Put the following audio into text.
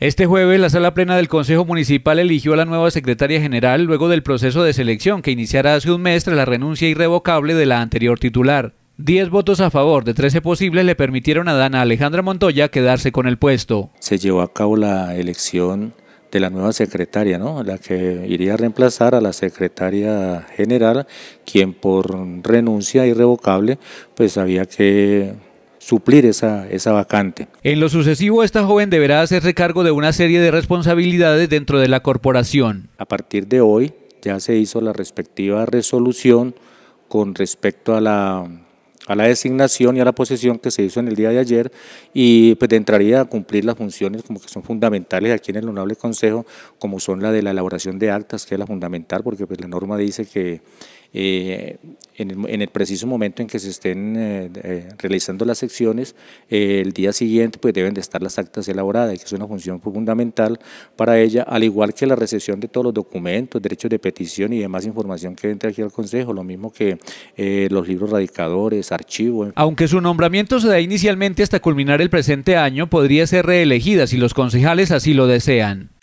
Este jueves, la sala plena del Consejo Municipal eligió a la nueva secretaria general luego del proceso de selección que iniciará hace un mes tras la renuncia irrevocable de la anterior titular. Diez votos a favor de 13 posibles le permitieron a Dana Alejandra Montoya quedarse con el puesto. Se llevó a cabo la elección de la nueva secretaria, ¿no? la que iría a reemplazar a la secretaria general, quien por renuncia irrevocable pues había que suplir esa, esa vacante. En lo sucesivo, esta joven deberá hacer recargo de una serie de responsabilidades dentro de la corporación. A partir de hoy ya se hizo la respectiva resolución con respecto a la, a la designación y a la posesión que se hizo en el día de ayer y pues entraría a cumplir las funciones como que son fundamentales aquí en el honorable consejo como son la de la elaboración de actas que es la fundamental porque pues, la norma dice que eh, en el, preciso momento en que se estén eh, eh, realizando las secciones, eh, el día siguiente pues deben de estar las actas elaboradas, que es una función fundamental para ella, al igual que la recepción de todos los documentos, derechos de petición y demás información que entre aquí al Consejo, lo mismo que los libros radicadores, archivos. Aunque su nombramiento se da inicialmente hasta culminar el presente año, podría ser reelegida si los concejales así lo desean.